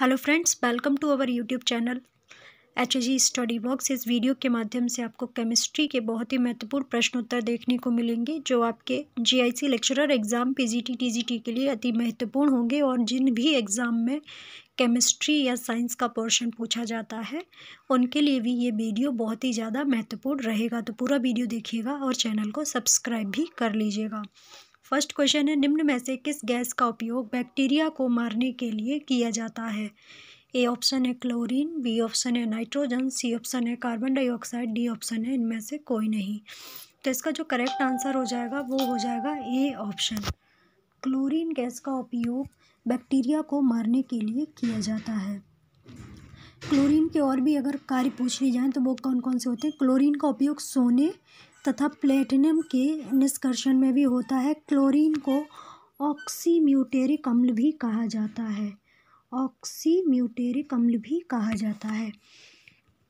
hello friends welcome to our YouTube channel H G study box इस वीडियो के माध्यम से आपको केमिस्ट्री के बहुत ही महत्वपूर्ण प्रश्नोत्तर देखने को मिलेंगे जो आपके GIC lecturer exam PGT TGT के लिए अति महत्वपूर्ण होंगे और जिन भी एग्ज़ाम में केमिस्ट्री या साइंस का पोर्शन पूछा जाता है उनके लिए भी ये वीडियो बहुत ही ज़्यादा महत्वपूर्ण रहेगा तो पूरा वीडियो देखिएगा और चैनल को सब्सक्राइब भी कर लीजिएगा फर्स्ट क्वेश्चन है निम्न में से किस गैस का उपयोग बैक्टीरिया को मारने के लिए किया जाता है ए ऑप्शन है क्लोरीन बी ऑप्शन है नाइट्रोजन सी ऑप्शन है कार्बन डाइऑक्साइड डी ऑप्शन है इनमें से कोई नहीं तो इसका जो करेक्ट आंसर हो जाएगा वो हो जाएगा ए ऑप्शन क्लोरीन गैस का उपयोग बैक्टीरिया को मारने के लिए किया जाता है क्लोरीन के और भी अगर कार्य पूछ ली जाएँ तो वो कौन कौन से होते हैं क्लोरीन का उपयोग सोने तथा प्लेटिनम के निष्कर्षण में भी होता है क्लोरीन को ऑक्सीम्यूटेरिक अम्ल भी कहा जाता है ऑक्सीम्यूटेरिक अम्ल भी कहा जाता है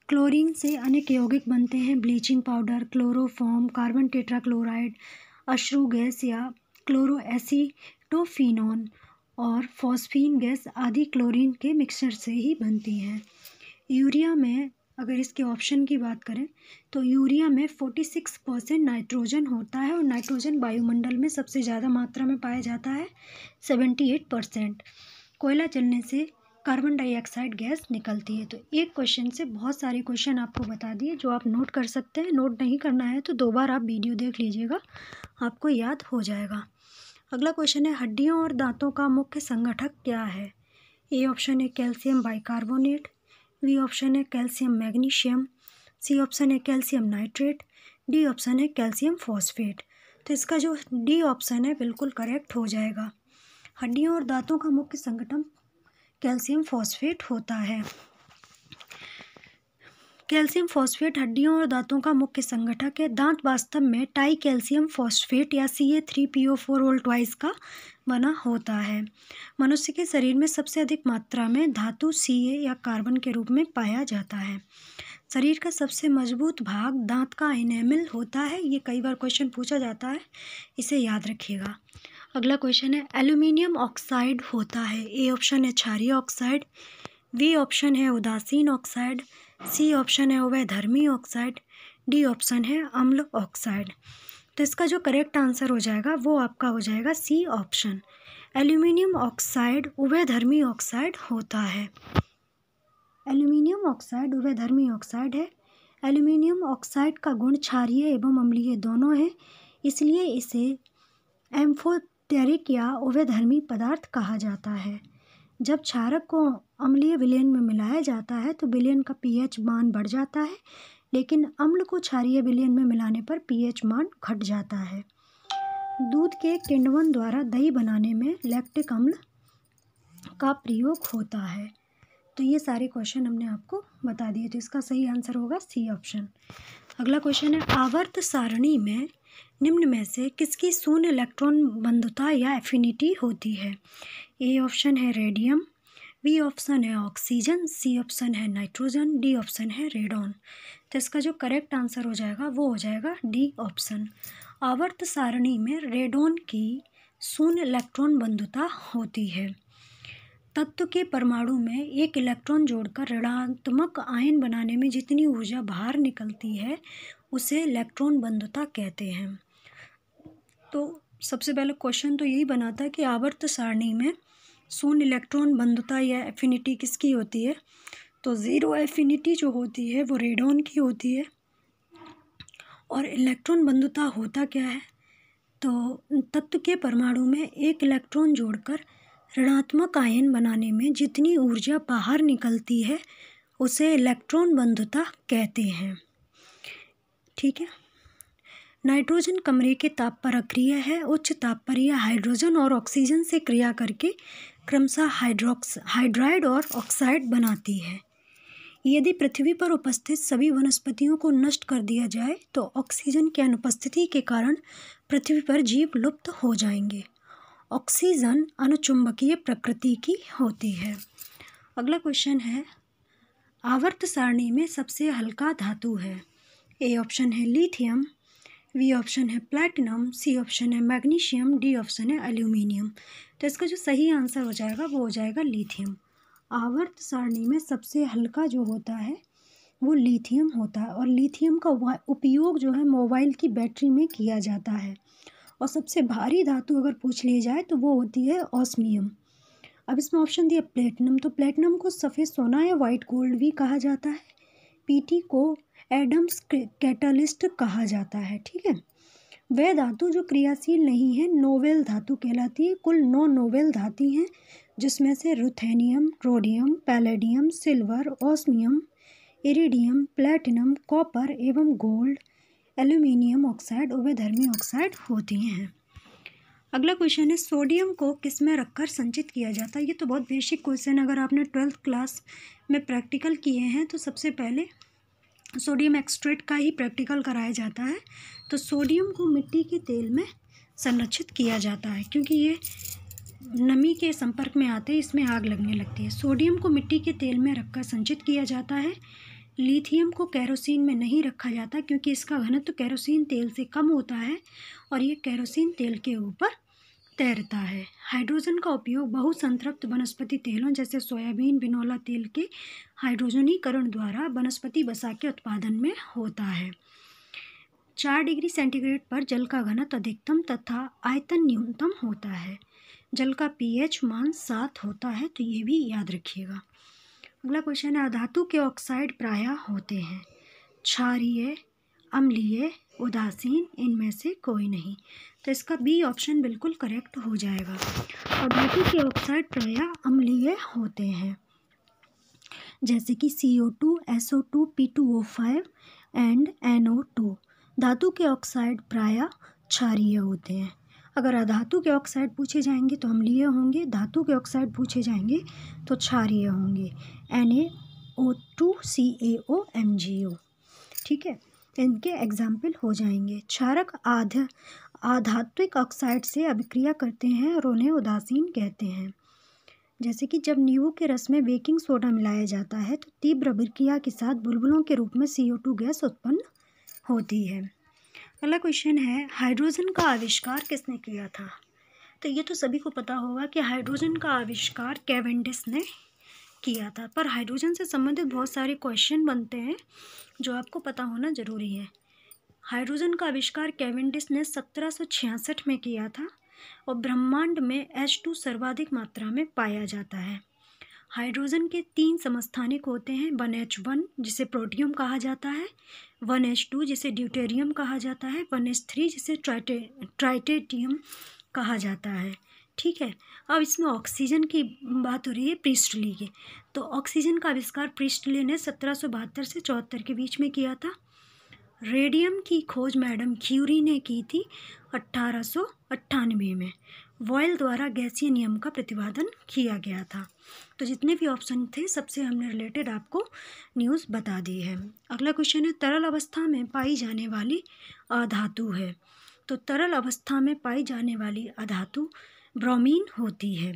क्लोरीन से अनेक यौगिक बनते हैं bleaching powder chloroform carbon tetrachloride अश्रु गैस या क्लोरोएसीटोफिनोन और फॉस्फीन गैस आदि क्लोरीन के मिक्सचर से ही बनती हैं यूरिया में अगर इसके ऑप्शन की बात करें तो यूरिया में 46 परसेंट नाइट्रोजन होता है और नाइट्रोजन वायुमंडल में सबसे ज़्यादा मात्रा में पाया जाता है 78 परसेंट कोयला चलने से कार्बन डाइऑक्साइड गैस निकलती है तो एक क्वेश्चन से बहुत सारे क्वेश्चन आपको बता दिए जो आप नोट कर सकते हैं नोट नहीं करना है तो दो बार आप वीडियो देख लीजिएगा आपको याद हो जाएगा अगला क्वेश्चन है हड्डियों और दांतों का मुख्य संगठक क्या है ए ऑप्शन है कैल्शियम बाइकार्बोनेट बी ऑप्शन है कैल्शियम मैग्नीशियम सी ऑप्शन है कैल्शियम नाइट्रेट डी ऑप्शन है कैल्शियम फॉस्फेट तो इसका जो डी ऑप्शन है बिल्कुल करेक्ट हो जाएगा हड्डियों और दांतों का मुख्य संगठन कैल्शियम फॉस्फेट होता है कैल्शियम फॉस्फेट हड्डियों और दांतों का मुख्य संगठक है दांत वास्तव में टाई कैल्शियम फॉस्फेट या C A three P O four whole twice का बना होता है मनुष्य के शरीर में सबसे अधिक मात्रा में धातु सी ए या कार्बन के रूप में पाया जाता है शरीर का सबसे मजबूत भाग दांत का इनेमिल होता है ये कई बार क्वेश्चन पूछा जाता है इसे याद रखिएगा अगला क्वेश्चन है एल्यूमिनियम ऑक्साइड होता है ए ऑप्शन है क्षारीय ऑक्साइड वी ऑप्शन है उदासीन ऑक्साइड सी ऑप्शन है वह धर्मी ऑक्साइड डी ऑप्शन है अम्ल ऑक्साइड तो इसका जो करेक्ट आंसर हो जाएगा वो आपका हो जाएगा सी ऑप्शन एल्यूमिनियम ऑक्साइड उभयधर्मी ऑक्साइड होता है एल्यूमिनियम ऑक्साइड उभयधर्मी ऑक्साइड है एल्यूमिनियम ऑक्साइड का गुण क्षारिय एवं अम्लीय दोनों है इसलिए इसे एम्फोटेरिक या उभयधर्मी पदार्थ कहा जाता है जब क्षारक को अम्लीय विलयन में मिलाया जाता है तो विलयन का पीएच मान बढ़ जाता है लेकिन अम्ल को क्षारीय विलयन में मिलाने पर पीएच मान घट जाता है दूध के किण्वन द्वारा दही बनाने में लैक्टिक अम्ल का प्रयोग होता है तो ये सारे क्वेश्चन हमने आपको बता दिए तो इसका सही आंसर होगा सी ऑप्शन अगला क्वेश्चन है आवर्त सारणी में निम्न में से किसकी शून्य इलेक्ट्रॉन बंधुता या एफिनिटी होती है ए ऑप्शन है रेडियम बी ऑप्शन है ऑक्सीजन सी ऑप्शन है नाइट्रोजन डी ऑप्शन है रेडॉन तो इसका जो करेक्ट आंसर हो जाएगा वो हो जाएगा डी ऑप्शन आवर्त सारणी में रेडॉन की शून्य इलेक्ट्रॉन बंधुता होती है तत्व के परमाणु में एक इलेक्ट्रॉन जोड़कर ऋणात्मक आयन बनाने में जितनी ऊर्जा बाहर निकलती है उसे इलेक्ट्रॉन बंधुता कहते हैं तो सबसे पहले क्वेश्चन तो यही बना था कि आवर्त सारणी में शून्य इलेक्ट्रॉन बंधुता या एफिनिटी किसकी होती है तो ज़ीरो एफिनिटी जो होती है वो रेडोन की होती है और इलेक्ट्रॉन बंधुता होता क्या है तो तत्व के परमाणु में एक इलेक्ट्रॉन जोड़कर ऋणात्मक आयन बनाने में जितनी ऊर्जा बाहर निकलती है उसे इलेक्ट्रॉन बंधुता कहते हैं ठीक है नाइट्रोजन कमरे के ताप पर अक्रिय है उच्च ताप पर यह हाइड्रोजन और ऑक्सीजन से क्रिया करके क्रमशः हाइड्रोक्स हाइड्राइड और ऑक्साइड बनाती है यदि पृथ्वी पर उपस्थित सभी वनस्पतियों को नष्ट कर दिया जाए तो ऑक्सीजन की अनुपस्थिति के कारण पृथ्वी पर जीव लुप्त हो जाएंगे ऑक्सीजन अनुचुंबकीय प्रकृति की होती है अगला क्वेश्चन है आवर्त सारणी में सबसे हल्का धातु है ए ऑप्शन है लिथियम वी ऑप्शन है प्लैटिनम सी ऑप्शन है मैग्नीशियम डी ऑप्शन है एल्यूमिनियम तो इसका जो सही आंसर हो जाएगा वो हो जाएगा लिथियम आवर्त सारणी में सबसे हल्का जो होता है वो लिथियम होता है और लिथियम का उपयोग जो है मोबाइल की बैटरी में किया जाता है और सबसे भारी धातु अगर पूछ ली जाए तो वो होती है ऑस्मियम अब इसमें ऑप्शन दिया प्लेटिनम तो प्लेटिनम को सफ़ेद सोना या वाइट गोल्ड भी कहा जाता है पीटी को एडम्स कैटलिस्ट कहा जाता है ठीक है वह धातु जो क्रियाशील नहीं है नोवेल धातु कहलाती है कुल नौ नोवेल धातु हैं जिसमें से ruthenium rhodium palladium silver osmium iridium platinum copper एवं गोल्ड एल्यूमिनियम ऑक्साइड उभयधर्मी ऑक्साइड होती हैं अगला क्वेश्चन है सोडियम को किस में रखकर संचित किया जाता है ये तो बहुत बेसिक क्वेश्चन अगर आपने ट्वेल्थ क्लास में प्रैक्टिकल किए हैं तो सबसे पहले सोडियम एक्सट्रेट का ही प्रैक्टिकल कराया जाता है तो सोडियम को मिट्टी के तेल में संरक्षित किया जाता है क्योंकि ये नमी के संपर्क में आते इसमें आग लगने लगती है सोडियम को मिट्टी के तेल में रखकर संचित किया जाता है लिथियम को कैरोसिन में नहीं रखा जाता क्योंकि इसका घनत्व कैरोसिन तेल से कम होता है और ये कैरोसिन तेल के ऊपर तैरता है हाइड्रोजन का उपयोग बहुसंतृप्त वनस्पति तेलों जैसे सोयाबीन बिनोला तेल के हाइड्रोजनीकरण द्वारा वनस्पति बसा के उत्पादन में होता है चार डिग्री सेंटीग्रेड पर जल का घनत्व अधिकतम तथा आयतन न्यूनतम होता है जल का पीएच मान सात होता है तो ये भी याद रखिएगा अगला क्वेश्चन है धातु के ऑक्साइड प्रायः होते हैं क्षारीय अम्लीय उदासीन इनमें से कोई नहीं तो इसका बी ऑप्शन बिल्कुल करेक्ट हो जाएगा और धातु के ऑक्साइड प्राय अम्लीय होते हैं जैसे कि C O two S O two P two O five and N O two धातु के ऑक्साइड प्राय क्षारीय होते हैं अगर अधातु के ऑक्साइड पूछे जाएंगे तो अम्लीय होंगे धातु के ऑक्साइड पूछे जाएंगे तो क्षारीय होंगे N A O two C A O M G O ठीक है तो इनके एग्जाम्पल हो जाएंगे क्षारक आध आधात्विक ऑक्साइड से अभिक्रिया करते हैं और उन्हें उदासीन कहते हैं जैसे कि जब नींबू के रस में बेकिंग सोडा मिलाया जाता है तो तीव्र अभिक्रिया के साथ बुलबुलों के रूप में सी गैस उत्पन्न होती है अगला क्वेश्चन है हाइड्रोजन का आविष्कार किसने किया था तो ये तो सभी को पता होगा कि हाइड्रोजन का आविष्कार कैवेंडिस ने किया था पर हाइड्रोजन से संबंधित बहुत सारे क्वेश्चन बनते हैं जो आपको पता होना ज़रूरी है हाइड्रोजन का आविष्कार कैवेंडिस ने सत्रह में किया था और ब्रह्मांड में टू सर्वाधिक मात्रा में पाया जाता है हाइड्रोजन के तीन समस्थानिक होते हैं वन एच वन जिसे प्रोटियम कहा जाता है वन एच टू जिसे ड्यूटेरियम कहा जाता है वन एच थ्री जिसे ट्राइटे ट्राइटेटियम कहा जाता है ठीक है अब इसमें ऑक्सीजन की बात हो रही है प्रिस्टली की तो ऑक्सीजन का आविष्कार प्रिस्टली ने सत्रह सौ बहत्तर से चौहत्तर के बीच में किया था रेडियम की खोज मैडम क्यूरी ने की थी अट्ठारह सौ अट्ठानवे में वॉयल द्वारा गैसीय नियम का प्रतिपादन किया गया था तो जितने भी ऑप्शन थे सबसे हमने रिलेटेड आपको न्यूज़ बता दी है अगला क्वेश्चन है तरल अवस्था में पाई जाने वाली अधातु है तो तरल अवस्था में पाई जाने वाली अधातु ब्रोमीन होती है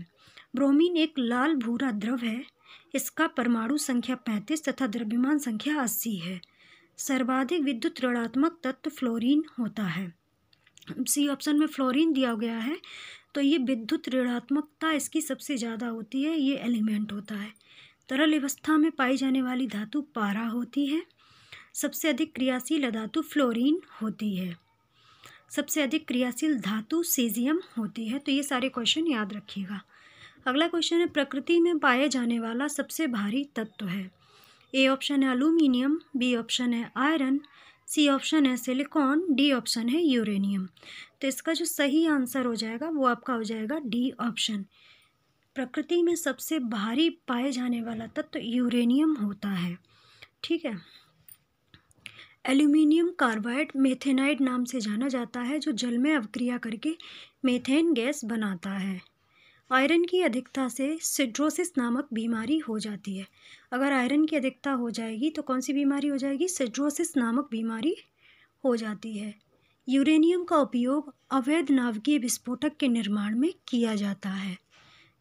ब्रोमीन एक लाल भूरा द्रव है इसका परमाणु संख्या पैंतीस तथा द्रव्यमान संख्या अस्सी है सर्वाधिक विद्युत ऋणात्मक तत्व फ्लोरीन होता है सी ऑप्शन में फ्लोरीन दिया गया है तो ये विद्युत ऋणात्मकता इसकी सबसे ज़्यादा होती है ये एलिमेंट होता है तरल अवस्था में पाई जाने वाली धातु पारा होती है सबसे अधिक क्रियाशील धातु फ्लोरीन होती है सबसे अधिक क्रियाशील धातु सीजियम होती है तो ये सारे क्वेश्चन याद रखिएगा अगला क्वेश्चन है प्रकृति में पाए जाने वाला सबसे भारी तत्व है ए ऑप्शन है अलूमिनियम बी ऑप्शन है आयरन सी ऑप्शन है सिलिकॉन डी ऑप्शन है यूरेनियम तो इसका जो सही आंसर हो जाएगा वो आपका हो जाएगा डी ऑप्शन प्रकृति में सबसे भारी पाए जाने वाला तत्व यूरेनियम होता है ठीक है एल्यूमिनियम कार्बाइड मेथेनाइड नाम से जाना जाता है जो जल में अवक्रिया करके मेथेन गैस बनाता है आयरन की अधिकता से सिड्रोसिस नामक बीमारी हो जाती है अगर आयरन की अधिकता हो जाएगी तो कौन सी बीमारी हो जाएगी सिड्रोसिस नामक बीमारी हो जाती है यूरेनियम का उपयोग अवैध नाभिकीय विस्फोटक के निर्माण में किया जाता है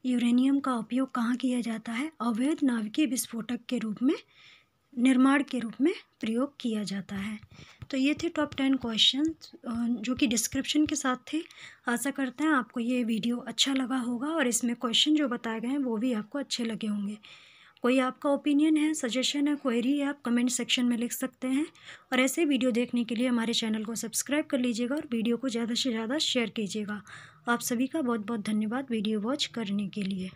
यूरेनियम का उपयोग कहाँ किया जाता है अवैध नाभिकीय विस्फोटक के रूप में निर्माण के रूप में प्रयोग किया जाता है तो ये थे टॉप टेन क्वेश्चन जो कि डिस्क्रिप्शन के साथ थे आशा करते हैं आपको ये वीडियो अच्छा लगा होगा और इसमें क्वेश्चन जो बताए गए हैं वो भी आपको अच्छे लगे होंगे कोई आपका ओपिनियन है सजेशन है क्वेरी है आप कमेंट सेक्शन में लिख सकते हैं और ऐसे वीडियो देखने के लिए हमारे चैनल को सब्सक्राइब कर लीजिएगा और वीडियो को ज़्यादा से ज़्यादा शेयर कीजिएगा आप सभी का बहुत बहुत धन्यवाद वीडियो वॉच करने के लिए